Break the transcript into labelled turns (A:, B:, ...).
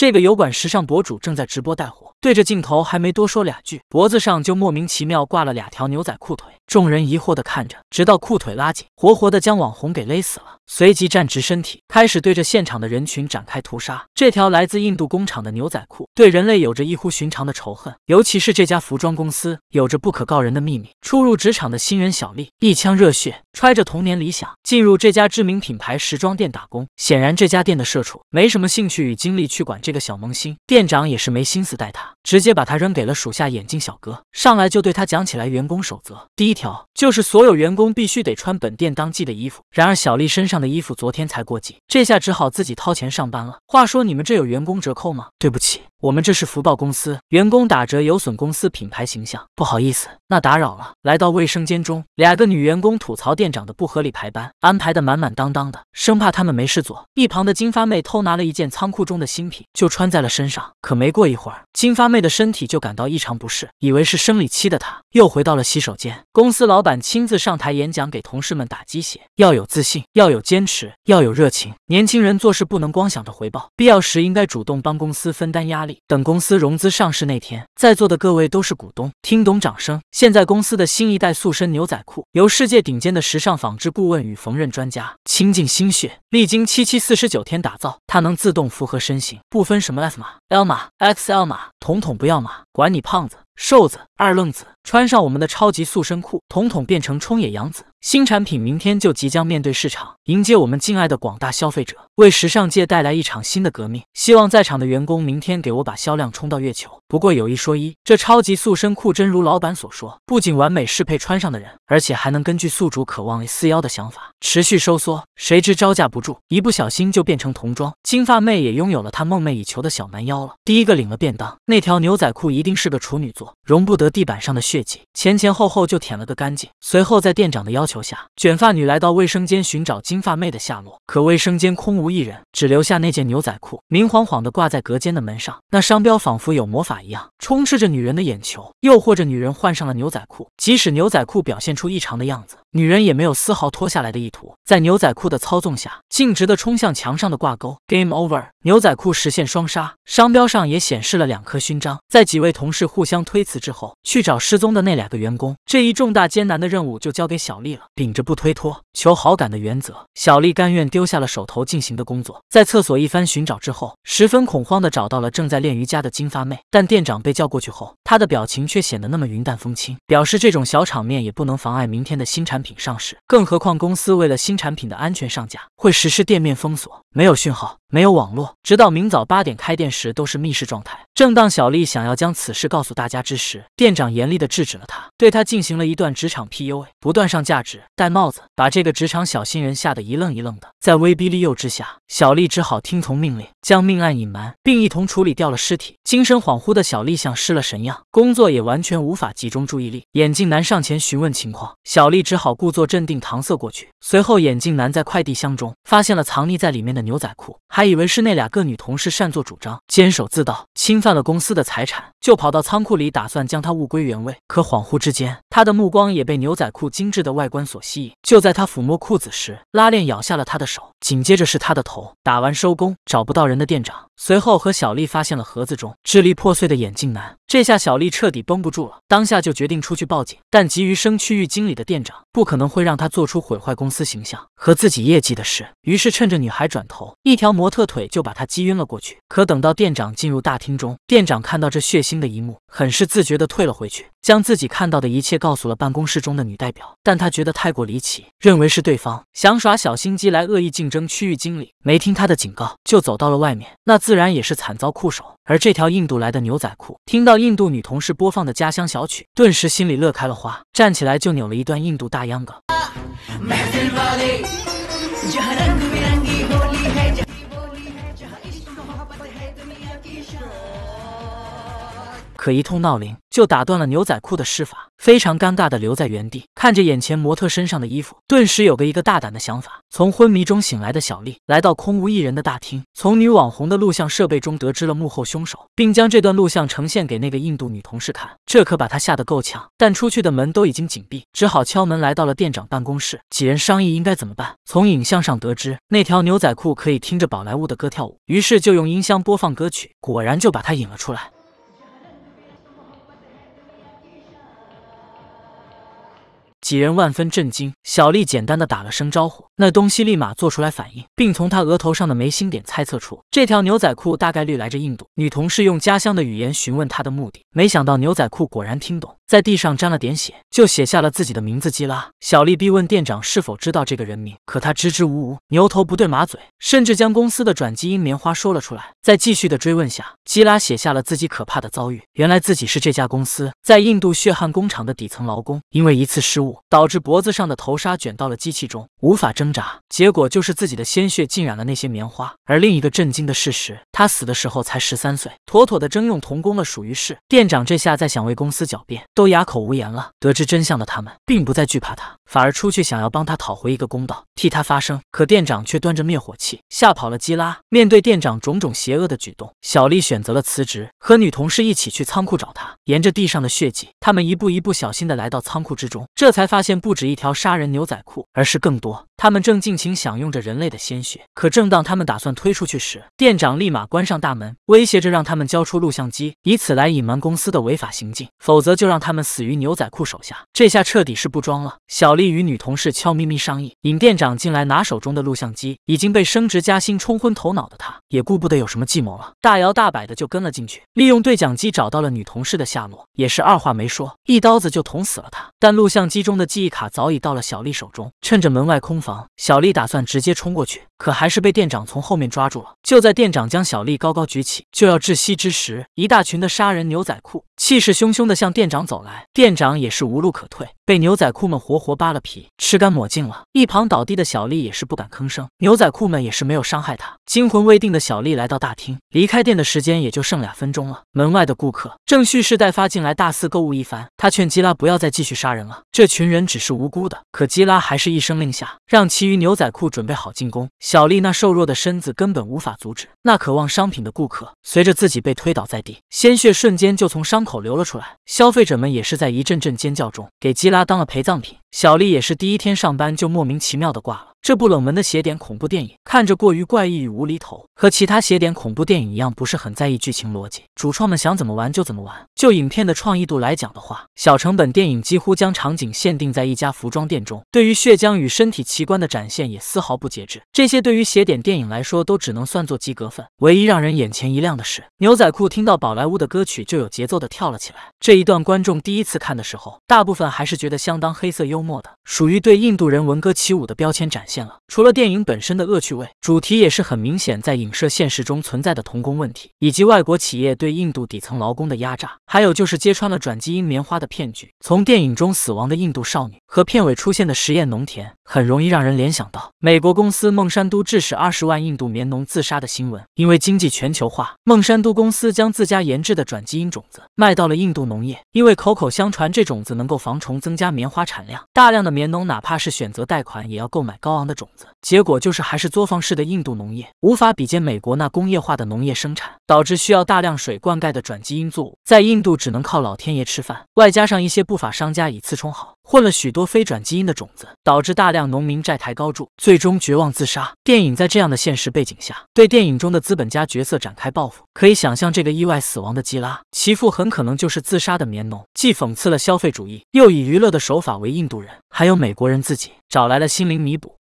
A: 这个油管时尚博主正在直播带货，对着镜头还没多说两句，脖子上就莫名其妙挂了两条牛仔裤腿，众人疑惑的看着，直到裤腿拉紧，活活的将网红给勒死了。随即站直身体，开始对着现场的人群展开屠杀。这条来自印度工厂的牛仔裤对人类有着异乎寻常的仇恨，尤其是这家服装公司有着不可告人的秘密。初入职场的新人小丽一腔热血，揣着童年理想进入这家知名品牌时装店打工。显然这家店的社畜没什么兴趣与精力去管这。这个小萌新店长也是没心思带他，直接把他扔给了属下眼镜小哥。上来就对他讲起来员工守则，第一条就是所有员工必须得穿本店当季的衣服。然而小丽身上的衣服昨天才过季，这下只好自己掏钱上班了。话说你们这有员工折扣吗？对不起，我们这是福报公司，员工打折有损公司品牌形象，不好意思。那打扰了。来到卫生间中，两个女员工吐槽店长的不合理排班安排的满满当当的，生怕他们没事做。一旁的金发妹偷拿了一件仓库中的新品。就穿在了身上，可没过一会儿，金发妹的身体就感到异常不适，以为是生理期的她，又回到了洗手间。公司老板亲自上台演讲，给同事们打鸡血：要有自信，要有坚持，要有热情。年轻人做事不能光想着回报，必要时应该主动帮公司分担压力。等公司融资上市那天，在座的各位都是股东。听懂？掌声！现在公司的新一代塑身牛仔裤，由世界顶尖的时尚纺织顾问与缝纫专家倾尽心血，历经七七四十九天打造，它能自动符合身形，不。不分什么 S 码、L 码、XL 码，统统不要码，管你胖子瘦子。二愣子，穿上我们的超级塑身裤，统统变成冲野洋子。新产品明天就即将面对市场，迎接我们敬爱的广大消费者，为时尚界带来一场新的革命。希望在场的员工明天给我把销量冲到月球。不过有一说一，这超级塑身裤真如老板所说，不仅完美适配穿上的人，而且还能根据宿主渴望 A 四腰的想法持续收缩。谁知招架不住，一不小心就变成童装。金发妹也拥有了她梦寐以求的小蛮腰了。第一个领了便当，那条牛仔裤一定是个处女座，容不得。地板上的血迹，前前后后就舔了个干净。随后，在店长的要求下，卷发女来到卫生间寻找金发妹的下落。可卫生间空无一人，只留下那件牛仔裤明晃晃的挂在隔间的门上。那商标仿佛有魔法一样，充斥着女人的眼球，诱惑着女人换上了牛仔裤。即使牛仔裤表现出异常的样子，女人也没有丝毫脱下来的意图。在牛仔裤的操纵下，径直的冲向墙上的挂钩。Game Over，牛仔裤实现双杀，商标上也显示了两颗勋章。在几位同事互相推辞之后，去找失踪的那两个员工，这一重大艰难的任务就交给小丽了。秉着不推脱、求好感的原则，小丽甘愿丢下了手头进行的工作，在厕所一番寻找之后，十分恐慌的找到了正在练瑜伽的金发妹。但店长被叫过去后，她的表情却显得那么云淡风轻，表示这种小场面也不能妨碍明天的新产品上市，更何况公司为了新产品的安全上架，会实施店面封锁，没有讯号。没有网络，直到明早八点开店时都是密室状态。正当小丽想要将此事告诉大家之时，店长严厉地制止了她，对她进行了一段职场 PUA，不断上价值、戴帽子，把这个职场小新人吓得一愣一愣的。在威逼利诱之下，小丽只好听从命令，将命案隐瞒，并一同处理掉了尸体。精神恍惚的小丽像失了神样，工作也完全无法集中注意力。眼镜男上前询问情况，小丽只好故作镇定搪塞过去。随后，眼镜男在快递箱中发现了藏匿在里面的牛仔裤。还以为是那两个女同事擅作主张、监守自盗，侵犯了公司的财产，就跑到仓库里，打算将他物归原位。可恍惚之间，他的目光也被牛仔裤精致的外观所吸引。就在他抚摸裤子时，拉链咬下了他的手，紧接着是他的头。打完收工，找不到人的店长，随后和小丽发现了盒子中支离破碎的眼镜男。这下小丽彻底绷不住了，当下就决定出去报警。但急于升区域经理的店长不可能会让他做出毁坏公司形象和自己业绩的事，于是趁着女孩转头，一条模特腿就把她击晕了过去。可等到店长进入大厅中，店长看到这血腥的一幕，很是自觉地退了回去。将自己看到的一切告诉了办公室中的女代表，但她觉得太过离奇，认为是对方想耍小心机来恶意竞争区域经理。没听她的警告，就走到了外面，那自然也是惨遭酷手。而这条印度来的牛仔裤，听到印度女同事播放的家乡小曲，顿时心里乐开了花，站起来就扭了一段印度大秧歌。可一通闹铃就打断了牛仔裤的施法，非常尴尬的留在原地，看着眼前模特身上的衣服，顿时有个一个大胆的想法。从昏迷中醒来的小丽来到空无一人的大厅，从女网红的录像设备中得知了幕后凶手，并将这段录像呈现给那个印度女同事看，这可把她吓得够呛。但出去的门都已经紧闭，只好敲门来到了店长办公室，几人商议应该怎么办。从影像上得知那条牛仔裤可以听着宝莱坞的歌跳舞，于是就用音箱播放歌曲，果然就把他引了出来。几人万分震惊，小丽简单的打了声招呼，那东西立马做出来反应，并从她额头上的眉心点猜测出这条牛仔裤大概率来自印度。女同事用家乡的语言询问她的目的，没想到牛仔裤果然听懂。在地上沾了点血，就写下了自己的名字基拉。小丽逼问店长是否知道这个人名，可他支支吾吾，牛头不对马嘴，甚至将公司的转基因棉花说了出来。在继续的追问下，基拉写下了自己可怕的遭遇。原来自己是这家公司在印度血汗工厂的底层劳工，因为一次失误导致脖子上的头纱卷到了机器中，无法挣扎，结果就是自己的鲜血浸染了那些棉花。而另一个震惊的事实。他死的时候才十三岁，妥妥的征用童工了，属于是。店长这下再想为公司狡辩，都哑口无言了。得知真相的他们，并不再惧怕他。反而出去想要帮他讨回一个公道，替他发声，可店长却端着灭火器吓跑了基拉。面对店长种种邪恶的举动，小丽选择了辞职，和女同事一起去仓库找他。沿着地上的血迹，他们一步一步小心的来到仓库之中，这才发现不止一条杀人牛仔裤，而是更多。他们正尽情享用着人类的鲜血，可正当他们打算推出去时，店长立马关上大门，威胁着让他们交出录像机，以此来隐瞒公司的违法行径，否则就让他们死于牛仔裤手下。这下彻底是不装了，小。丽。小丽与女同事悄咪咪商议，尹店长进来拿手中的录像机，已经被升职加薪冲昏头脑的他，也顾不得有什么计谋了，大摇大摆的就跟了进去，利用对讲机找到了女同事的下落，也是二话没说，一刀子就捅死了她。但录像机中的记忆卡早已到了小丽手中，趁着门外空房，小丽打算直接冲过去，可还是被店长从后面抓住了。就在店长将小丽高高举起就要窒息之时，一大群的杀人牛仔裤。气势汹汹地向店长走来，店长也是无路可退，被牛仔裤们活活扒了皮，吃干抹净了。一旁倒地的小丽也是不敢吭声，牛仔裤们也是没有伤害她。惊魂未定的小丽来到大厅，离开店的时间也就剩两分钟了。门外的顾客正蓄势待发，进来大肆购物一番。他劝基拉不要再继续杀人了，这群人只是无辜的。可基拉还是一声令下，让其余牛仔裤准备好进攻。小丽那瘦弱的身子根本无法阻止那渴望商品的顾客，随着自己被推倒在地，鲜血瞬间就从伤口。口流了出来，消费者们也是在一阵阵尖叫中给基拉当了陪葬品。小丽也是第一天上班就莫名其妙的挂了。这部冷门的邪典恐怖电影看着过于怪异与无厘头，和其他邪典恐怖电影一样，不是很在意剧情逻辑。主创们想怎么玩就怎么玩。就影片的创意度来讲的话，小成本电影几乎将场景限定在一家服装店中，对于血浆与身体奇观的展现也丝毫不节制。这些对于邪典电影来说都只能算作及格分。唯一让人眼前一亮的是，牛仔裤听到宝莱坞的歌曲就有节奏的跳了起来。这一段观众第一次看的时候，大部分还是觉得相当黑色幽默的，属于对印度人文歌起舞的标签展。现了，除了电影本身的恶趣味，主题也是很明显，在影射现实中存在的童工问题，以及外国企业对印度底层劳工的压榨，还有就是揭穿了转基因棉花的骗局。从电影中死亡的印度少女和片尾出现的实验农田，很容易让人联想到美国公司孟山都致使二十万印度棉农自杀的新闻。因为经济全球化，孟山都公司将自家研制的转基因种子卖到了印度农业，因为口口相传这种子能够防虫、增加棉花产量，大量的棉农哪怕是选择贷款，也要购买高。的种子，结果就是还是作坊式的印度农业，无法比肩美国那工业化的农业生产，导致需要大量水灌溉的转基因作物在印度只能靠老天爷吃饭。外加上一些不法商家以次充好，混了许多非转基因的种子，导致大量农民债台高筑，最终绝望自杀。电影在这样的现实背景下，对电影中的资本家角色展开报复，可以想象这个意外死亡的基拉，其父很可能就是自杀的棉农，既讽刺了消费主义，又以娱乐的手法为印度人还有美国人自己找来了心灵弥补。